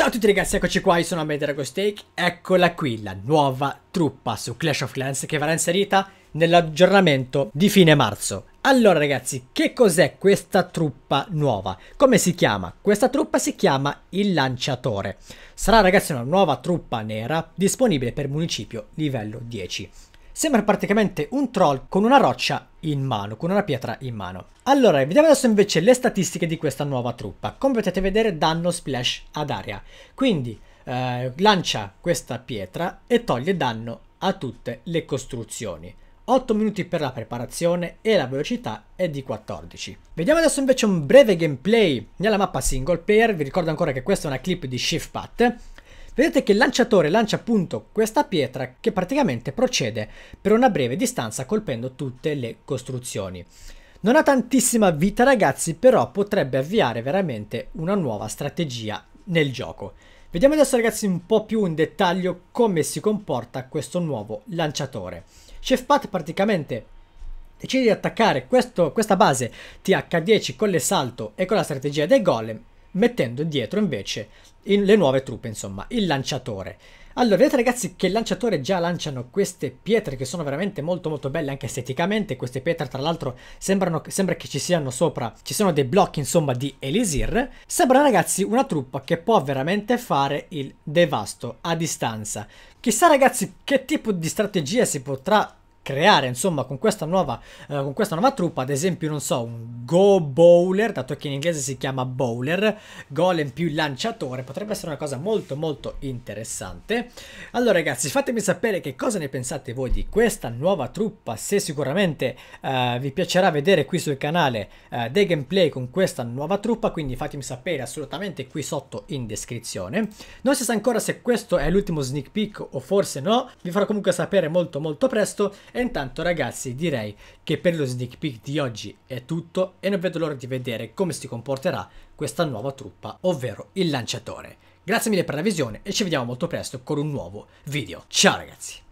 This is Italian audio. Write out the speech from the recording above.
Ciao a tutti ragazzi, eccoci qua, io sono Amede Dragostake, eccola qui la nuova truppa su Clash of Clans che verrà inserita nell'aggiornamento di fine marzo. Allora ragazzi, che cos'è questa truppa nuova? Come si chiama? Questa truppa si chiama il Lanciatore. Sarà ragazzi una nuova truppa nera disponibile per municipio livello 10. Sembra praticamente un troll con una roccia in mano, con una pietra in mano. Allora, vediamo adesso invece le statistiche di questa nuova truppa. Come potete vedere, danno splash ad aria. Quindi, eh, lancia questa pietra e toglie danno a tutte le costruzioni. 8 minuti per la preparazione e la velocità è di 14. Vediamo adesso invece un breve gameplay nella mappa single player, vi ricordo ancora che questa è una clip di Shift Pat Vedete che il lanciatore lancia appunto questa pietra che praticamente procede per una breve distanza colpendo tutte le costruzioni. Non ha tantissima vita ragazzi, però potrebbe avviare veramente una nuova strategia nel gioco. Vediamo adesso ragazzi un po' più in dettaglio come si comporta questo nuovo lanciatore. Chef Pat praticamente decide di attaccare questo, questa base TH10 con l'essalto e con la strategia dei golem mettendo dietro invece in le nuove truppe, insomma, il lanciatore. Allora, vedete ragazzi che il lanciatore già lanciano queste pietre che sono veramente molto molto belle anche esteticamente, queste pietre tra l'altro sembrano sembra che ci siano sopra, ci sono dei blocchi insomma di Elisir, sembra ragazzi una truppa che può veramente fare il devasto a distanza. Chissà ragazzi che tipo di strategia si potrà creare insomma con questa nuova eh, con questa nuova truppa ad esempio non so un go bowler dato che in inglese si chiama bowler golem più lanciatore potrebbe essere una cosa molto molto interessante allora ragazzi fatemi sapere che cosa ne pensate voi di questa nuova truppa se sicuramente eh, vi piacerà vedere qui sul canale eh, dei gameplay con questa nuova truppa quindi fatemi sapere assolutamente qui sotto in descrizione non si sa ancora se questo è l'ultimo sneak peek o forse no vi farò comunque sapere molto molto presto e intanto ragazzi direi che per lo sneak peek di oggi è tutto e non vedo l'ora di vedere come si comporterà questa nuova truppa, ovvero il lanciatore. Grazie mille per la visione e ci vediamo molto presto con un nuovo video. Ciao ragazzi!